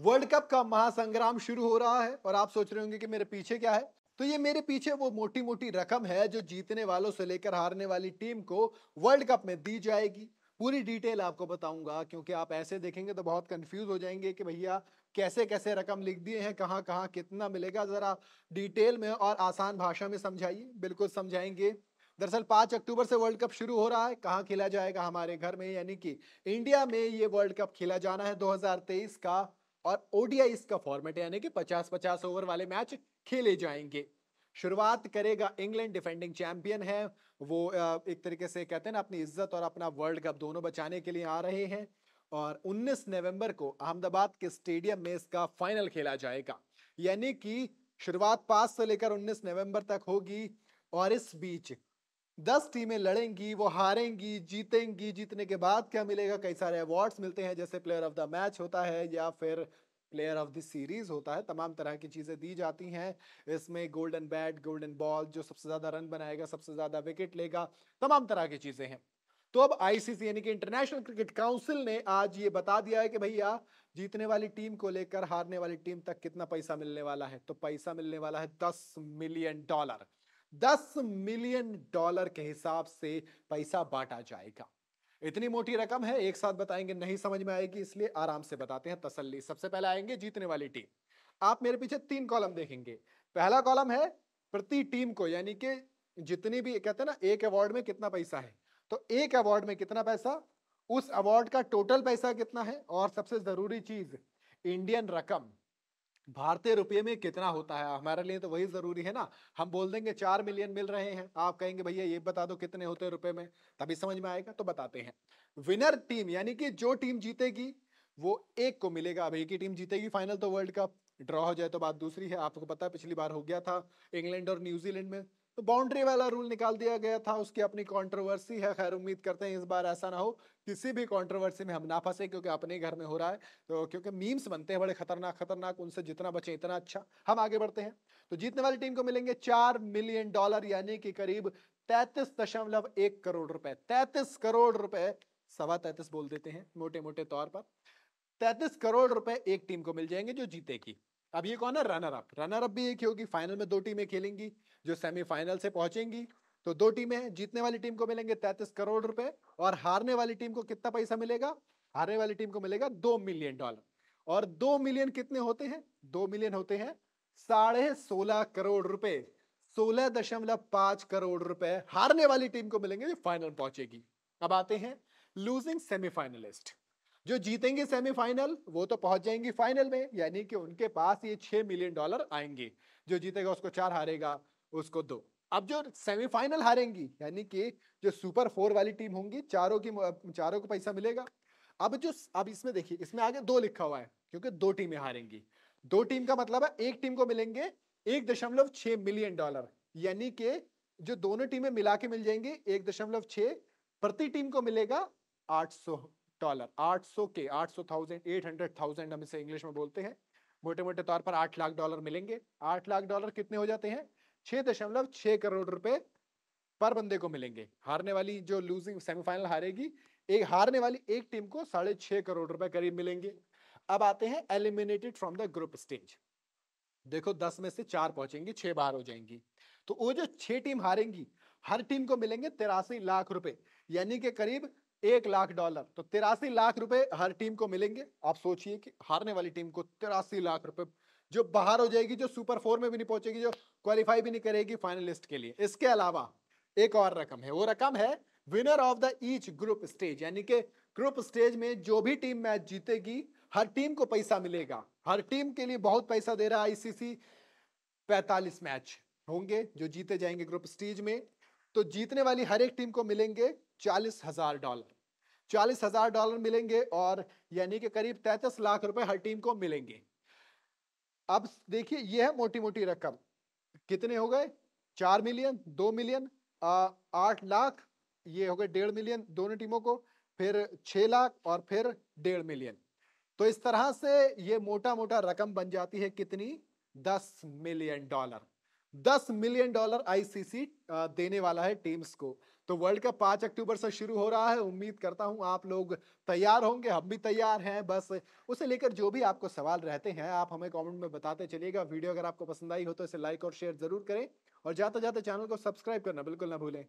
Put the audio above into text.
world cup का महासंग्राम शुरू हो रहा है और आप सोच रहे होंगे कि मेरे पीछे क्या है तो ये मेरे पीछे वो मोटी मोटी रकम है जो जीतने वालों से लेकर हारने वाली टीम को वर्ल्ड कप में दी जाएगी पूरी डिटेल आपको बताऊंगा क्योंकि आप ऐसे देखेंगे तो बहुत कंफ्यूज हो जाएंगे कि भैया कैसे कैसे रकम लिख दिए हैं कहाँ कहाँ कितना मिलेगा ज़रा डिटेल में और आसान भाषा में समझाइए बिल्कुल समझाएंगे दरअसल पांच अक्टूबर से वर्ल्ड कप शुरू हो रहा है कहाँ खेला जाएगा हमारे घर में यानी कि इंडिया में ये वर्ल्ड कप खेला जाना है दो का और ओडीआई इसका फॉर्मेट यानी कि 50-50 ओवर वाले मैच खेले जाएंगे शुरुआत करेगा इंग्लैंड डिफेंडिंग चैंपियन है वो एक तरीके से कहते हैं ना अपनी इज्जत और अपना वर्ल्ड कप दोनों बचाने के लिए आ रहे हैं और 19 नवंबर को अहमदाबाद के स्टेडियम में इसका फाइनल खेला जाएगा यानी कि शुरुआत पांच से लेकर 19 नवंबर तक होगी और इस बीच दस टीमें लड़ेंगी वो हारेंगी जीतेंगी जीतने के बाद क्या मिलेगा कई सारे अवार्ड्स मिलते हैं जैसे प्लेयर ऑफ द मैच होता है या फिर प्लेयर ऑफ द सीरीज होता है तमाम तरह की चीज़ें दी जाती हैं इसमें गोल्डन बैट गोल्डन बॉल जो सबसे ज़्यादा रन बनाएगा सबसे ज़्यादा विकेट लेगा तमाम तरह की चीज़ें हैं तो अब आईसीसी यानी कि इंटरनेशनल क्रिकेट काउंसिल ने आज ये बता दिया है कि भैया जीतने वाली टीम को लेकर हारने वाली टीम तक कितना पैसा मिलने वाला है तो पैसा मिलने वाला है दस मिलियन डॉलर दस मिलियन डॉलर के हिसाब से पैसा बांटा जाएगा इतनी मोटी रकम है एक साथ बताएंगे नहीं समझ में आएगी इसलिए आराम से बताते हैं तसल्ली सबसे पहले आएंगे जीतने वाली टीम आप मेरे पीछे तीन कॉलम देखेंगे पहला कॉलम है प्रति टीम को यानी कि जितनी भी कहते हैं ना एक अवार्ड में कितना पैसा है तो एक अवार्ड में कितना पैसा उस अवार्ड का टोटल पैसा कितना है और सबसे जरूरी चीज इंडियन रकम भारतीय रुपये में कितना होता है हमारे लिए तो वही जरूरी है ना हम बोल देंगे चार मिलियन मिल रहे हैं आप कहेंगे भैया ये बता दो कितने होते हैं रुपये में तभी समझ में आएगा तो बताते हैं विनर टीम यानी कि जो टीम जीतेगी वो एक को मिलेगा अभी की टीम जीतेगी फाइनल तो वर्ल्ड कप ड्रॉ हो जाए तो बात दूसरी है आपको पता है पिछली बार हो गया था इंग्लैंड और न्यूजीलैंड में तो बाउंड्री वाला रूल निकाल दिया गया था उसकी अपनी कंट्रोवर्सी है खैर उम्मीद करते हैं इस बार ऐसा ना हो किसी भी कंट्रोवर्सी में हम ना फंसे क्योंकि अपने घर में हो रहा है तो क्योंकि मीम्स बनते हैं बड़े खतरनाक खतरनाक उनसे जितना बचे इतना अच्छा हम आगे बढ़ते हैं तो जीतने वाली टीम को मिलेंगे चार मिलियन डॉलर यानी कि करीब तैतीस दशमलव एक करोड़ रुपए तैतीस करोड़ रुपए सवा तैतीस बोल देते हैं मोटे मोटे तौर पर तैतीस करोड़ रुपए एक टीम को मिल जाएंगे जो जीतेगी अब ये कौन है रनर अप रनर अप भी एक ही होगी फाइनल में दो टीमें खेलेंगी जो सेमीफाइनल से पहुंचेंगी तो दो टीमें हैं जीतने वाली टीम को मिलेंगे तैतीस करोड़ रुपए और हारने वाली टीम को कितना पैसा मिलेगा हारने वाली टीम को मिलेगा दो मिलियन डॉलर और दो मिलियन कितने होते हैं दो मिलियन होते हैं साढ़े सोलह करोड़ रुपए सोलह दशमलव पांच करोड़ रुपए हारने वाली टीम को मिलेंगे जो फाइनल पहुंचेगी अब आते हैं लूजिंग सेमीफाइनलिस्ट जो जीतेंगे सेमीफाइनल वो तो पहुंच जाएंगी फाइनल में यानी कि उनके पास ये छह मिलियन डॉलर आएंगे जो जीतेगा उसको चार हारेगा उसको दो अब जो सेमीफाइनल हारेंगी यानी कि जो सुपर फोर वाली टीम होंगी चारों की चारों को पैसा मिलेगा अब जो अब इसमें देखिए इसमें आगे दो लिखा हुआ है क्योंकि दो टीमें हारेंगी दो टीम का मतलब है एक टीम को मिलेंगे एक दशमलव छह मिलियन डॉलर यानी कि जो दोनों टीमें मिला के मिल जाएंगी एक दशमलव छह प्रति टीम को मिलेगा आठ सौ डॉलर 800 के 800 थाउजेंड एट हंड्रेड थाउजेंड हम इसे इंग्लिश में बोलते हैं मोटे मोटे तौर पर आठ लाख डॉलर मिलेंगे आठ लाख डॉलर कितने हो जाते हैं छह दशमलव छह करोड़ रुपए पर बंदे को मिलेंगे हारने वाली जो लूजिंग सेमीफाइनल हारेगी एक हारने वाली एक टीम को साढ़े छह करोड़ रुपए करीब मिलेंगे अब आते हैं eliminated from the group stage देखो दस में से चार पहुंचेंगी छह बार हो जाएंगी तो वो जो छह टीम हारेंगी हर टीम को मिलेंगे तिरासी लाख रुपए यानी के करीब एक लाख डॉलर तो तिरासी लाख रुपए हर टीम को मिलेंगे आप सोचिए कि हारने वाली टीम को तिरासी लाख रुपए जो बाहर हो जाएगी जो सुपर फोर में भी नहीं पहुंचेगी जो क्वालिफाई भी नहीं करेगी फाइनलिस्ट के लिए इसके अलावा एक और रकम है वो रकम है winner of the each group stage यानी कि ग्रुप स्टेज में जो भी टीम मैच जीतेगी हर टीम को पैसा मिलेगा हर टीम के लिए बहुत पैसा दे रहा है आईसीसी 45 मैच होंगे जो जीते जाएंगे ग्रुप स्टेज में तो जीतने वाली हर एक टीम को मिलेंगे चालीस हजार डॉलर चालीस हजार डॉलर मिलेंगे और यानी कि करीब तैंतीस लाख रुपए हर टीम को मिलेंगे अब देखिए यह है मोटी मोटी रकम कितने हो गए चार मिलियन दो मिलियन आठ लाख ये हो गए डेढ़ मिलियन दोनों टीमों को फिर छह लाख और फिर डेढ़ मिलियन तो इस तरह से ये मोटा मोटा रकम बन जाती है कितनी दस मिलियन डॉलर दस मिलियन डॉलर आईसीसी देने वाला है टीम्स को तो वर्ल्ड कप पांच अक्टूबर से शुरू हो रहा है उम्मीद करता हूं आप लोग तैयार होंगे हम भी तैयार हैं बस उसे लेकर जो भी आपको सवाल रहते हैं आप हमें कमेंट में बताते चलिएगा वीडियो अगर आपको पसंद आई हो तो इसे लाइक और शेयर जरूर करें और जाते जाते चैनल को सब्सक्राइब करना बिल्कुल ना भूलें